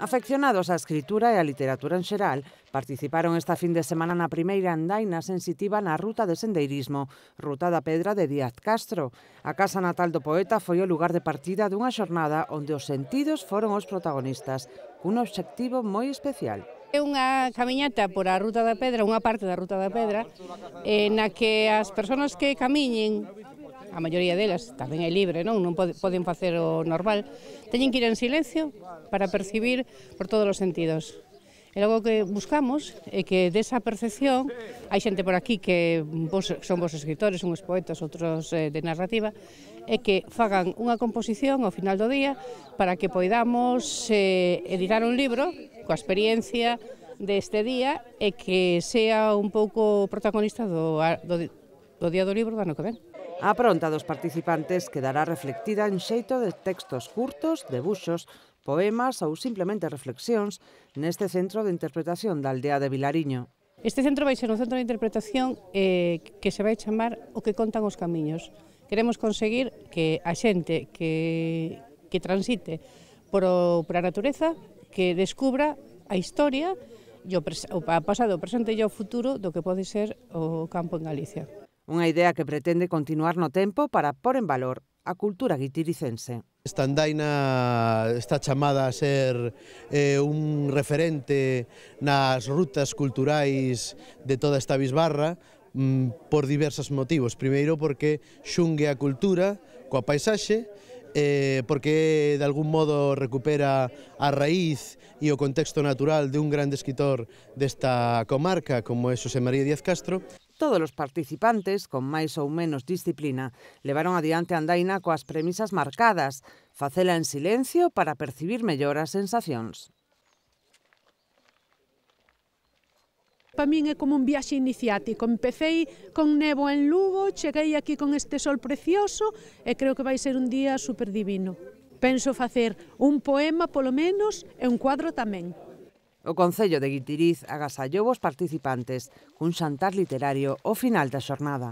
Afeccionados á escritura e á literatura en xeral, participaron esta fin de semana na primeira andaina sensitiva na ruta de sendeirismo, Ruta da Pedra de Díaz Castro. A casa natal do poeta foi o lugar de partida dunha xornada onde os sentidos foron os protagonistas, cun obxectivo moi especial. É unha camiñata por a Ruta da Pedra, unha parte da Ruta da Pedra, eh, na que as persoas que camiñen a maioría delas tamén é libre, non? Non poden facer o normal. Teñen que ir en silencio para percibir por todos os sentidos. E logo que buscamos é que desa percepción hai xente por aquí que vos, son vos escritores, uns poetas, outros eh, de narrativa, é que fagan unha composición ao final do día para que poidamos eh, editar un libro coa experiencia deste día e que sea un pouco protagonista do, do, do Día do Libro do ano que ven. A pronta dos participantes quedará reflectida en xeito de textos curtos, debuxos, poemas ou simplemente reflexións neste centro de interpretación da aldea de Vilariño. Este centro vai ser un centro de interpretación eh, que se vai chamar o que contan os camiños. Queremos conseguir que a xente que, que transite por, o, por a natureza que descubra a historia e o, o pasado, o presente e o futuro do que pode ser o campo en Galicia. Unha idea que pretende continuar no tempo para pôr en valor a cultura guitiricense. Esta andaina está chamada a ser eh, un referente nas rutas culturais de toda esta bisbarra mm, por diversos motivos. Primeiro porque xungue a cultura coa paisaxe eh, porque de algún modo recupera a raíz e o contexto natural de un grande escritor desta comarca como é Xosé María Díaz Castro. Todos os participantes, con máis ou menos disciplina, levaron adiante a andaina coas premisas marcadas, facela en silencio para percibir mellor as sensacións. Para min é como un viaxe iniciático. Empecéi con nevo en Lugo, cheguei aquí con este sol precioso e creo que vai ser un día superdivino. Penso facer un poema polo menos e un cuadro tamén. O Concello de Guitiriz agasallou os participantes cun xantar literario ao final da xornada.